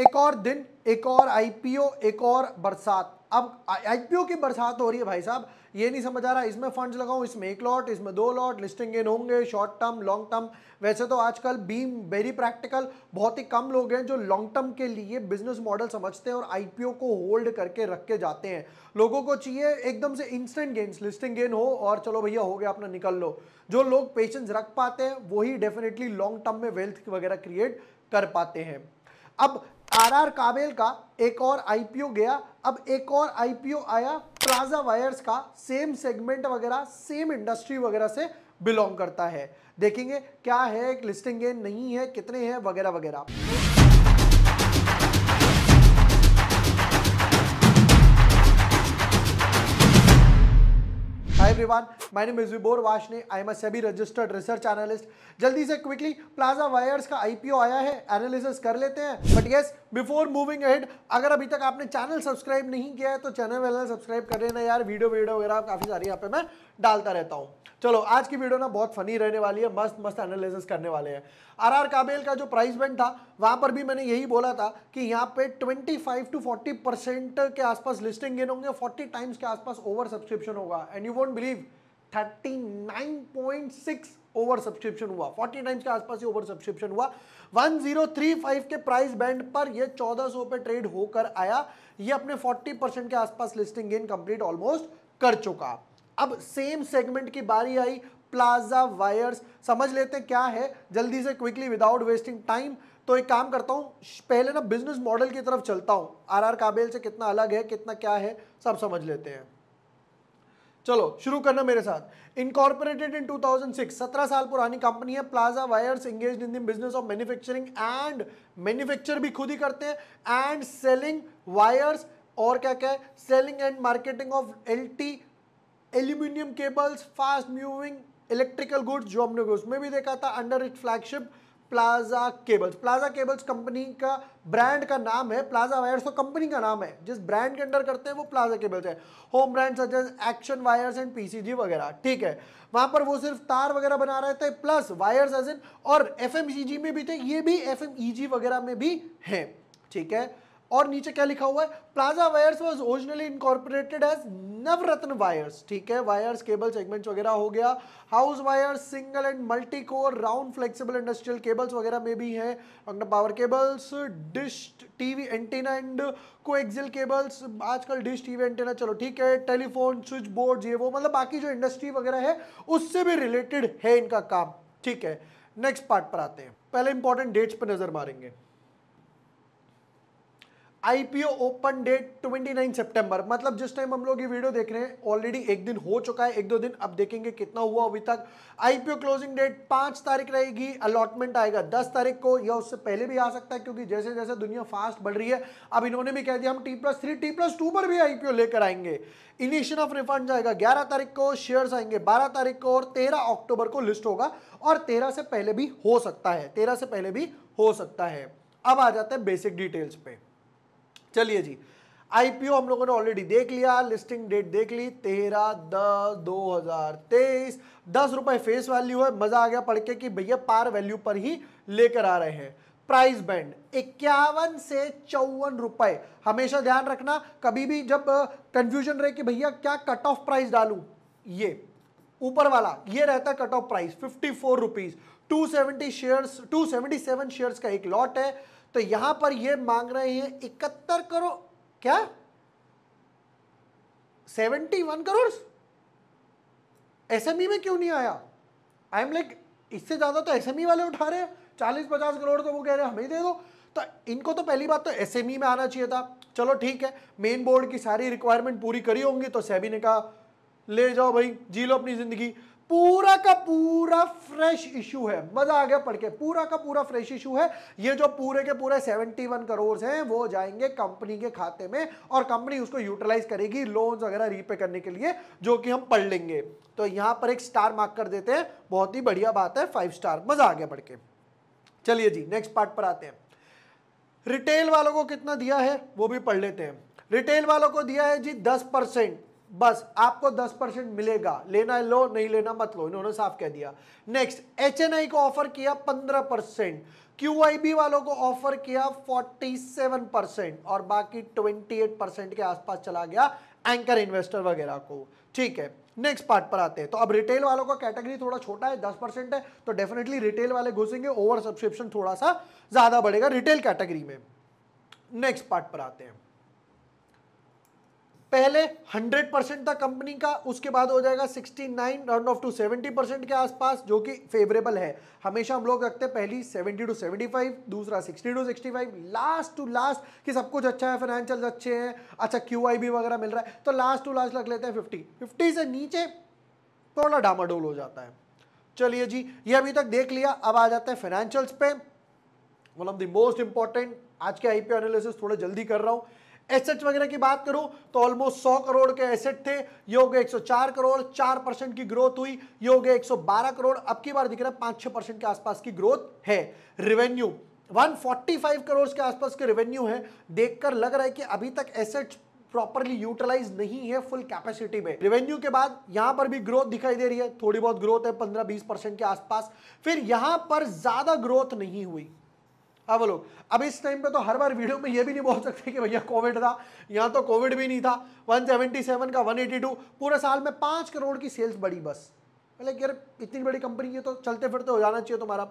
एक और दिन एक और आईपीओ एक और बरसात अब आईपीओ की बरसात हो रही है भाई साहब ये नहीं समझ आ रहा इसमें फंड्स लगाऊं इसमें एक लॉट इसमें दो लॉट लिस्टिंग गेन होंगे शॉर्ट टर्म लॉन्ग टर्म वैसे तो आजकल बीम वेरी प्रैक्टिकल बहुत ही कम लोग हैं जो लॉन्ग टर्म के लिए बिजनेस मॉडल समझते हैं और आईपीओ को होल्ड करके रख के जाते हैं लोगों को चाहिए एकदम से इंस्टेंट गेन्स लिस्टिंग गेन हो और चलो भैया हो गया अपना निकल लो जो लोग पेशेंस रख पाते हैं वही डेफिनेटली लॉन्ग टर्म में वेल्थ वगैरह क्रिएट कर पाते हैं अब आरआर काबेल का एक और आईपीओ गया अब एक और आईपीओ आया प्लाजा वायर्स का सेम सेगमेंट वगैरह सेम इंडस्ट्री वगैरह से बिलोंग करता है देखेंगे क्या है लिस्टिंग गेन नहीं है कितने हैं वगैरह वगैरह hi everyone my name is Vibhor Vashne. I am a SEBI registered research analyst जल्दी से क्विकली प्लाजा वायर्स का आईपीओ आया है एनालिसिस कर लेते हैं but yes before moving ahead अगर अभी तक आपने चैनल सब्सक्राइब नहीं किया है तो चैनल वैनल सब्सक्राइब कर लेना यार वीडियो वीडियो वगैरह काफ़ी सारी यहाँ पे मैं डालता रहता हूँ चलो आज की वीडियो ना बहुत फनी रहने वाली है मस्त मस्त एनालिसिस करने वाले हैं आरआर काबेल का जो प्राइस बैंड था वहां पर भी मैंने यही बोला था कि यहाँ पे 25 टू 40 परसेंट के आसपास लिस्टिंग गेन होंगे 40 टाइम्स के आसपास ओवर सब्सक्रिप्शन होगा and you won't believe 39.6 over subscription हुआ 40 टाइम्स के आसपास ही ओवर सब्सक्रिप्शन हुआ 1035 के प्राइस बैंड पर ये 1400 पे ट्रेड होकर आया ये अपने 40 परसेंट के आसपास लिस्टिंग गेन कंप्लीट ऑलमोस्ट कर चुका अब सेम सेगमेंट की बारी आई प्लाजा वायर्स समझ लेते हैं क्या है जल्दी से क्विकली विदाउट वेस्टिंग टाइम तो एक काम करता हूं पहले ना बिजनेस मॉडल की तरफ चलता हूं आरआर आर काबेल से कितना अलग है कितना क्या है सब समझ लेते हैं चलो शुरू करना मेरे साथ इनकॉर्पोरेटेड इन 2006 17 साल पुरानी कंपनी है प्लाजा वायर्स इंगेज इन दिन business of manufacturing and manufacture भी खुद ही करते हैं एंड सेलिंग वायर्स और क्या क्या है selling and marketing of al aluminium cables fast moving electrical goods जो हमने उसमें भी देखा था under it flagship Plaza cables Plaza cables company का ब्रांड का नाम है प्लाजा वायर्स तो कंपनी का नाम है जिस ब्रांड के अंडर करते हैं वो प्लाजा केबल्स है home brand such action wires and PCG वगैरह ठीक है वहां पर वो सिर्फ तार वगैरह बना रहे थे प्लस वायर्स एज इन और एफ e में भी थे ये भी एफ e वगैरह में भी है ठीक है और नीचे क्या लिखा हुआ है plaza wires was originally incorporated as Navratna wires ठीक है वायर्स केबल सेगमेंट वगैरह हो गया house wires single and multi core round flexible industrial cables वगैरह में भी है power cables dish TV antenna and axle cables आजकल डिश टीवी एंटीना चलो ठीक है टेलीफोन स्विच बोर्ड ये वो मतलब बाकी जो इंडस्ट्री वगैरह है उससे भी रिलेटेड है इनका काम ठीक है नेक्स्ट पार्ट पर आते हैं पहले इंपॉर्टेंट डेट्स पर नजर मारेंगे आईपीओ ओपन डेट 29 सितंबर मतलब जिस टाइम हम लोग ये वीडियो देख रहे हैं ऑलरेडी एक दिन हो चुका है एक दो दिन अब देखेंगे कितना हुआ अभी तक आईपीओ क्लोजिंग डेट पांच तारीख रहेगी अलॉटमेंट आएगा दस तारीख को या उससे पहले भी आ सकता है क्योंकि जैसे जैसे दुनिया फास्ट बढ़ रही है अब इन्होंने भी कह दिया हम T plus three T plus two पर भी आईपीओ लेकर आएंगे इनिशियन ऑफ रिफंड आएगा ग्यारह तारीख को शेयर आएंगे बारह तारीख को और तेरह अक्टूबर को लिस्ट होगा और तेरह से पहले भी हो सकता है तेरह से पहले भी हो सकता है अब आ जाते हैं बेसिक डिटेल्स पे चलिए जी आईपीओ हम लोगों ने ऑलरेडी देख लिया लिस्टिंग डेट देख ली तेरह दस दो हजार तेईस दस रुपए फेस वैल्यू है मजा आ गया पढ़ के कि भैया पार वैल्यू पर ही लेकर आ रहे हैं प्राइस बैंड इक्यावन से चौवन रुपए हमेशा ध्यान रखना कभी भी जब कंफ्यूजन रहे कि भैया क्या कट ऑफ प्राइस डालू ये ऊपर वाला ये रहता है cut off price fifty four rupees two seventy share two seventy seven share का एक लॉट है तो यहां पर ये मांग रहे हैं इकहत्तर करोड़ क्या seventy one crore SME e में क्यों नहीं आया आई एम लाइक इससे ज़्यादा तो एसएमई e वाले उठा रहे हैं चालीस पचास करोड़ तो वो कह रहे हैं हमें दे दो तो इनको तो पहली बात तो एसएमई e में आना चाहिए था चलो ठीक है मेन बोर्ड की सारी रिक्वायरमेंट पूरी करी होंगी तो सेबी ने कहा ले जाओ भाई जी लो अपनी ज़िंदगी पूरा का पूरा फ्रेश इशू है मजा आ गया पढ़ के पूरा का पूरा फ्रेश इशू है ये जो पूरे के पूरे 71 करोड़ हैं वो जाएंगे कंपनी के खाते में और कंपनी उसको यूटिलाइज करेगी लोन्स वगैरह रीपे करने के लिए जो कि हम पढ़ लेंगे तो यहां पर एक स्टार मार्क कर देते हैं बहुत ही बढ़िया बात है फाइव स्टार मजा आ गया पढ़ के चलिए जी नेक्स्ट पार्ट पर आते हैं रिटेल वालों को कितना दिया है वो भी पढ़ लेते हैं रिटेल वालों को दिया है जी दस परसेंट बस आपको 10 परसेंट मिलेगा लेना लो नहीं लेना मत लो इन्होंने साफ कह दिया नेक्स्ट एच को ऑफर किया 15 परसेंट क्यू वालों को ऑफर किया 47 परसेंट और बाकी 28 परसेंट के आसपास चला गया एंकर इन्वेस्टर वगैरह को ठीक है नेक्स्ट पार्ट पर आते हैं तो अब रिटेल वालों का कैटेगरी थोड़ा छोटा है दस परसेंट है तो डेफिनेटली रिटेल वाले घुसेंगे ओवर सब्सक्रिप्शन थोड़ा सा ज़्यादा बढ़ेगा रिटेल कैटेगरी में नेक्स्ट पार्ट पर आते हैं पहले 100 परसेंट था कंपनी का उसके बाद हो जाएगा 69 राउंड ऑफ टू 70 परसेंट के आसपास जो कि फेवरेबल है हमेशा हम लोग रखते हैं पहली 70 टू 75 दूसरा 60 टू 65 लास्ट टू लास्ट कि सब कुछ अच्छा है फाइनेंशियल अच्छे हैं अच्छा क्यू वगैरह मिल रहा है तो लास्ट टू लास्ट रख लेते हैं फिफ्टी फिफ्टी से नीचे थोड़ा डामाडोल हो जाता है चलिए जी ये अभी तक देख लिया अब आ जाते हैं फाइनेंशियल्स पे one of the most important आज के आईपीओ एनालिसिस थोड़ा जल्दी कर रहा हूँ एसेट वगैरह की बात करूं तो ऑलमोस्ट 100 करोड़ के एसेट थे ये हो गए 104 करोड़ 4 परसेंट की ग्रोथ हुई ये हो गए 112 करोड़ अब की बार दिख रहा है पांच छह परसेंट के आसपास की ग्रोथ है रेवेन्यू 145 करोड़ के आसपास के रेवेन्यू है देखकर लग रहा है कि अभी तक एसेट प्रॉपरली यूटिलाइज नहीं है फुल कैपेसिटी में रेवेन्यू के बाद यहां पर भी ग्रोथ दिखाई दे रही है थोड़ी बहुत ग्रोथ है 15-20 परसेंट के आसपास फिर यहां पर ज्यादा ग्रोथ नहीं हुई अब हाँ, लोग अब इस टाइम पे तो हर बार वीडियो में ये भी नहीं बोल सकते कि भैया कोविड था यहाँ तो कोविड भी नहीं था 177 का 182 पूरे साल में पाँच करोड़ की सेल्स बढ़ी बस मतलब यार इतनी बड़ी कंपनी है तो चलते फिरते हो जाना चाहिए तुम्हारा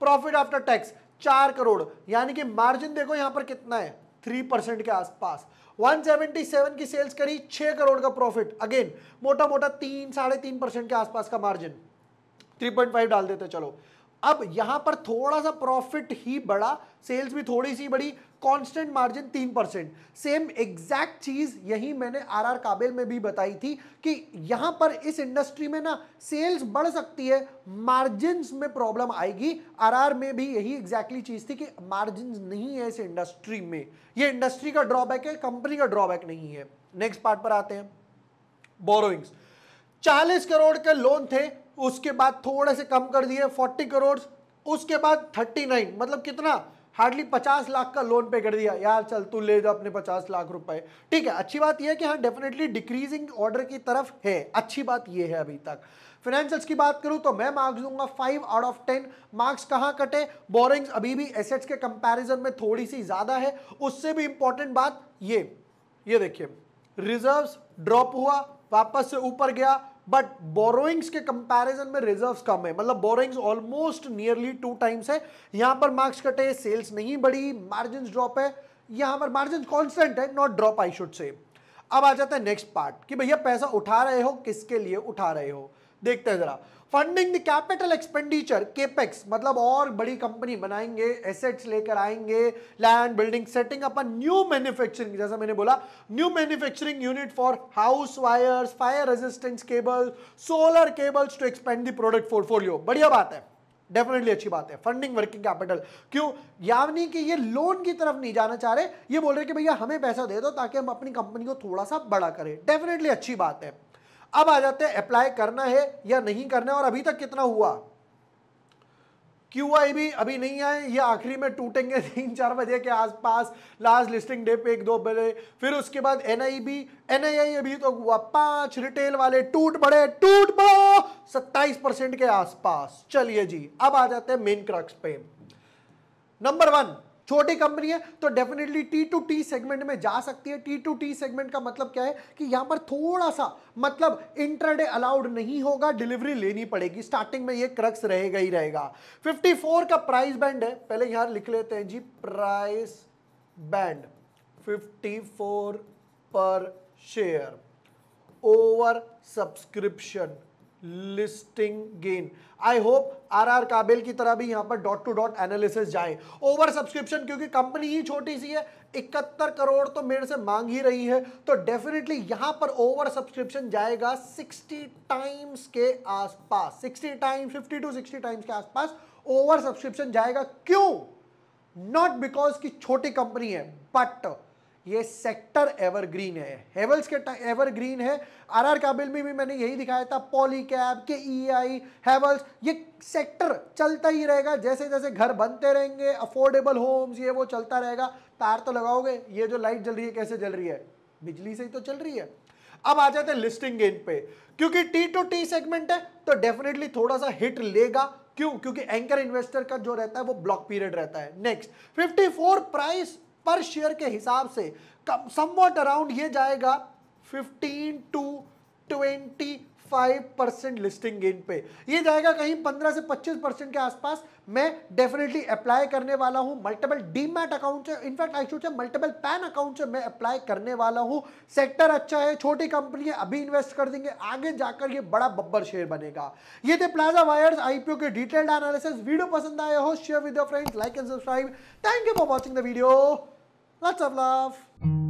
प्रॉफिट आफ्टर टैक्स चार करोड़ यानी कि मार्जिन देखो यहाँ पर कितना है थ्री के आसपास 177 की सेल्स करी छः करोड़ का प्रॉफिट अगेन मोटा मोटा तीन साढ़े तीन परसेंट के आसपास का मार्जिन 3.5 डाल देते चलो अब यहां पर थोड़ा सा प्रॉफिट ही बढ़ा सेल्स भी थोड़ी सी बढ़ी कांस्टेंट मार्जिन तीन परसेंट सेम एग्जैक्ट चीज यही मैंने आर आर काबिल में भी बताई थी कि यहां पर इस इंडस्ट्री में ना सेल्स बढ़ सकती है मार्जिन में प्रॉब्लम आएगी आर आर में भी यही एग्जैक्टली चीज थी कि मार्जिन नहीं है इस इंडस्ट्री में ये इंडस्ट्री का ड्रॉबैक है कंपनी का ड्रॉबैक नहीं है नेक्स्ट पार्ट पर आते हैं बोरोइंग्स 40 करोड़ के लोन थे उसके बाद थोड़े से कम कर दिए फोर्टी करोड़ उसके बाद थर्टी नाइन मतलब कितना हार्डली पचास लाख का लोन पे कर दिया यार चल तू ले जा अपने पचास लाख रुपए ठीक है अच्छी बात यह है कि हाँ डेफिनेटली डिक्रीजिंग ऑर्डर की तरफ है अच्छी बात यह है अभी तक फाइनेंशियल्स की बात करूं तो मैं मार्क्स दूंगा five out of ten marks कहाँ कटे बोरिंग्स अभी भी एसेट्स के कंपैरिजन में थोड़ी सी ज़्यादा है उससे भी इंपॉर्टेंट बात ये ये देखिए रिजर्व्स ड्रॉप हुआ वापस से ऊपर गया बट बोरोइंग्स के कंपैरिजन में रिजर्व्स कम है मतलब borrowings almost nearly two times है यहां पर मार्क्स कटे सेल्स नहीं बढ़ी मार्जिन ड्रॉप है यहां पर मार्जिन कॉन्स्टेंट है not drop I should say अब आ जाता है नेक्स्ट पार्ट कि भैया पैसा उठा रहे हो किसके लिए उठा रहे हो देखते हैं जरा funding the capital expenditure capex मतलब और बड़ी कंपनी बनाएंगे एसेट्स लेकर आएंगे लैंड बिल्डिंग सेटिंग अपन न्यू मैन्युफैक्चरिंग जैसा मैंने बोला new manufacturing unit for house wires fire resistance cable solar cables to expand the product portfolio बढ़िया बात है डेफिनेटली अच्छी बात है फंडिंग वर्किंग कैपिटल क्यों यानी कि ये लोन की तरफ नहीं जाना चाह रहे ये बोल रहे कि भैया हमें पैसा दे दो ताकि हम अपनी कंपनी को थोड़ा सा बड़ा करें डेफिनेटली अच्छी बात है अब आ जाते हैं अप्लाई करना है या नहीं करना है और अभी तक कितना हुआ क्यू आई भी अभी नहीं आए ये आखिरी में टूटेंगे तीन चार बजे के आसपास लास्ट लिस्टिंग डे पे एक दो बजे फिर उसके बाद एन आई भी एन आई आई अभी तो हुआ पांच रिटेल वाले टूट पड़े टूट पड़ो सत्ताईस परसेंट के आसपास चलिए जी अब आ जाते हैं मेन क्रक्स पे नंबर वन छोटी कंपनी है तो definitely T two T segment में जा सकती है टी टू टी सेगमेंट का मतलब क्या है कि यहां पर थोड़ा सा मतलब इंटरडे अलाउड नहीं होगा डिलीवरी लेनी पड़ेगी स्टार्टिंग में ये क्रक्स रहेगा ही रहेगा 54 का प्राइस बैंड है पहले यहां लिख लेते हैं जी प्राइस बैंड 54 पर share over subscription listing gain I hope R R Kabel की तरह भी यहां पर डॉट टू डॉट एनालिसिस जाए ओवर सब्सक्रिप्शन क्योंकि कंपनी ही छोटी सी है इकहत्तर करोड़ तो मेरे से मांग ही रही है तो डेफिनेटली यहां पर ओवर सब्सक्रिप्शन जाएगा 60 टाइम्स के आसपास 60 टाइम्स 50 टू 60 टाइम्स के आसपास ओवर सब्सक्रिप्शन जाएगा क्यों नॉट बिकॉज की छोटी कंपनी है बट ये सेक्टर एवरग्रीन है हेवल्स के एवरग्रीन है आर आर काबिल में भी मैंने यही दिखाया था पॉलीकैब के ई आई हेवल्स ये सेक्टर चलता ही रहेगा जैसे जैसे घर बनते रहेंगे अफोर्डेबल होम्स ये वो चलता रहेगा तार तो लगाओगे ये जो लाइट जल रही है कैसे जल रही है बिजली से ही तो चल रही है अब आ जाते हैं लिस्टिंग गेन पे क्योंकि टी टू टी सेगमेंट है तो डेफिनेटली थोड़ा सा हिट लेगा क्यों क्योंकि एंकर इन्वेस्टर का जो रहता है वो ब्लॉक पीरियड रहता है नेक्स्ट 54 प्राइस पर शेयर के हिसाब से कम समवट अराउंड ये जाएगा 15 टू 25 परसेंट लिस्टिंग गेन पे ये जाएगा कहीं पंद्रह से पच्चीस परसेंट के आसपास मैं डेफिनेटली अप्लाई करने वाला हूँ मल्टीपल डीमैट अकाउंट से in fact I should say multiple PAN account से मैं अप्लाई करने वाला हूँ सेक्टर अच्छा है छोटी कंपनी है अभी इन्वेस्ट कर देंगे आगे जाकर ये बड़ा बब्बर शेयर बनेगा ये थे प्लाजा वायर्स आईपीओ के डिटेल्ड एनालिसिस वीडियो पसंद आए हो share with your friends like and subscribe thank you for watching the video Lots of love.